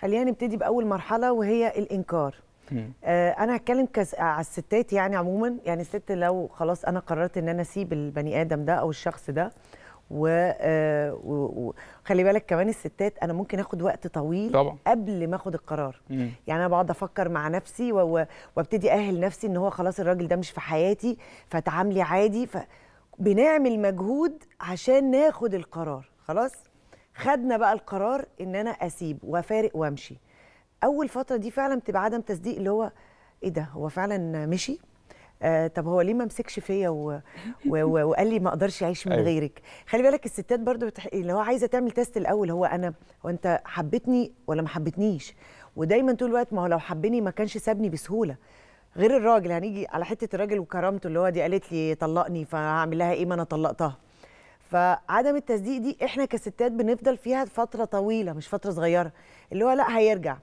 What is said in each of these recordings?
خلينا نبتدي باول مرحله وهي الانكار آه انا هتكلم كز... آه، على الستات يعني عموما يعني الست لو خلاص انا قررت ان انا اسيب البني ادم ده او الشخص ده و... آه و... وخلي بالك كمان الستات انا ممكن اخد وقت طويل طبعا. قبل ما اخد القرار مم. يعني انا بقعد افكر مع نفسي و... وابتدي اهل نفسي ان هو خلاص الراجل ده مش في حياتي فتعاملي عادي فبنعمل مجهود عشان ناخد القرار خلاص خدنا بقى القرار ان انا اسيب وافارق وامشي اول فتره دي فعلا بتبقى عدم تصديق اللي هو ايه ده هو فعلا مشي آه طب هو ليه ما مسكش فيا و... و... و... وقال لي ما اقدرش اعيش من أيوه. غيرك خلي بالك الستات برضو بتح... اللي هو عايزه تعمل تيست الاول هو انا هو انت حبيتني ولا ما حبيتنيش ودايما طول الوقت ما هو لو حبني ما كانش سابني بسهوله غير الراجل هنيجي على حته الراجل وكرامته اللي هو دي قالت لي طلقني فهعمل لها ايه ما انا طلقتها فعدم التصديق دي احنا كستات بنفضل فيها فتره طويله مش فتره صغيره اللي هو لا هيرجع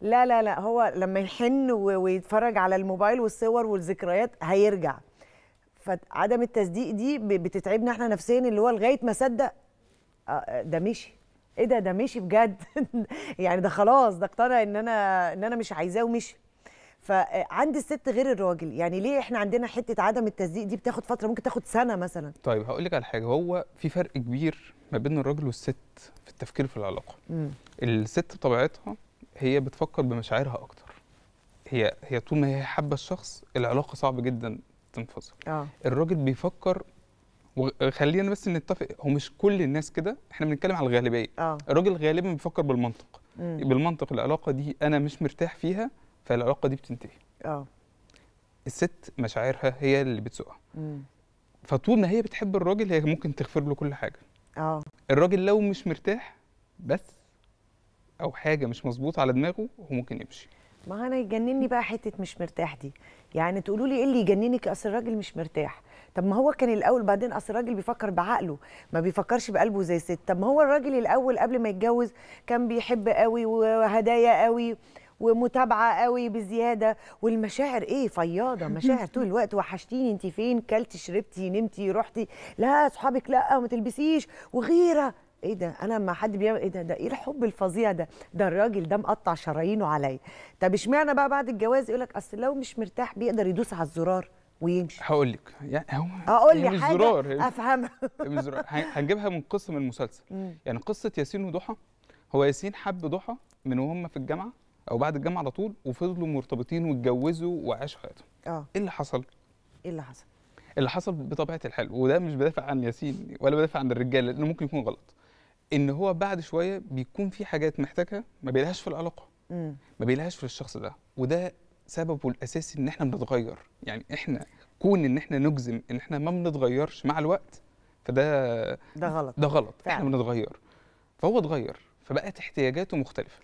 لا لا لا هو لما يحن ويتفرج على الموبايل والصور والذكريات هيرجع فعدم التصديق دي بتتعبنا احنا نفسيا اللي هو لغايه ما صدق آه، ده مشي ايه ده ده مشي بجد يعني ده خلاص ده اقتنع ان انا ان انا مش عايزاه ومشي فعند الست غير الراجل يعني ليه احنا عندنا حته عدم التصديق دي بتاخد فتره ممكن تاخد سنه مثلا طيب هقول لك على حاجه هو في فرق كبير ما بين الراجل والست في التفكير في العلاقه مم. الست بطبيعتها هي بتفكر بمشاعرها اكتر هي هي طول ما هي حابه الشخص العلاقه صعب جدا تنفصل آه. الراجل بيفكر وخلينا بس نتفق هو مش كل الناس كده احنا بنتكلم على الغالبيه آه. الراجل غالبا بيفكر بالمنطق مم. بالمنطق العلاقه دي انا مش مرتاح فيها فالعلاقه دي بتنتهي اه الست مشاعرها هي اللي بتسوقها فطول ما هي بتحب الراجل هي ممكن تغفر له كل حاجه اه الراجل لو مش مرتاح بس او حاجه مش مظبوطه على دماغه هو ممكن يمشي ما انا يجنني بقى حته مش مرتاح دي يعني تقولوا لي ايه اللي يجننك اصل الراجل مش مرتاح طب ما هو كان الاول بعدين اصل الراجل بيفكر بعقله ما بيفكرش بقلبه زي الست طب ما هو الراجل الاول قبل ما يتجوز كان بيحب قوي وهدايا قوي ومتابعه قوي بزياده والمشاعر ايه فياضه مشاعر طول الوقت وحشتيني انت فين كلتي شربتي نمتي رحتي لا اصحابك لا ما تلبسيش وغيره ايه ده انا لما حد بيعمل ايه ده ده ايه الحب الفظيع ده ده الراجل ده مقطع شرايينه عليا طب اشمعنى بقى بعد الجواز يقول لك اصل لو مش مرتاح بيقدر يدوس على الزرار ويمشي هقول لك يعني هو اقول لي يعني حاجه افهمها هنجيبها من قصه من المسلسل يعني قصه ياسين وضحى هو ياسين حب ضحى من وهم في الجامعه او بعد الجامعه على طول وفضلوا مرتبطين واتجوزوا وعاشوا حياتهم اه ايه اللي حصل ايه اللي حصل اللي حصل بطبيعه الحال وده مش بدافع عن ياسين ولا بدافع عن الرجاله لانه ممكن يكون غلط ان هو بعد شويه بيكون في حاجات محتاجها ما بيلهاش في العلاقه ما بيلهاش في الشخص ده وده سببه الاساسي ان احنا بنتغير يعني احنا كون ان احنا نجزم ان احنا ما بنتغيرش مع الوقت فده ده غلط ده غلط فعلا. احنا بنتغير فهو اتغير فبقت احتياجاته مختلفه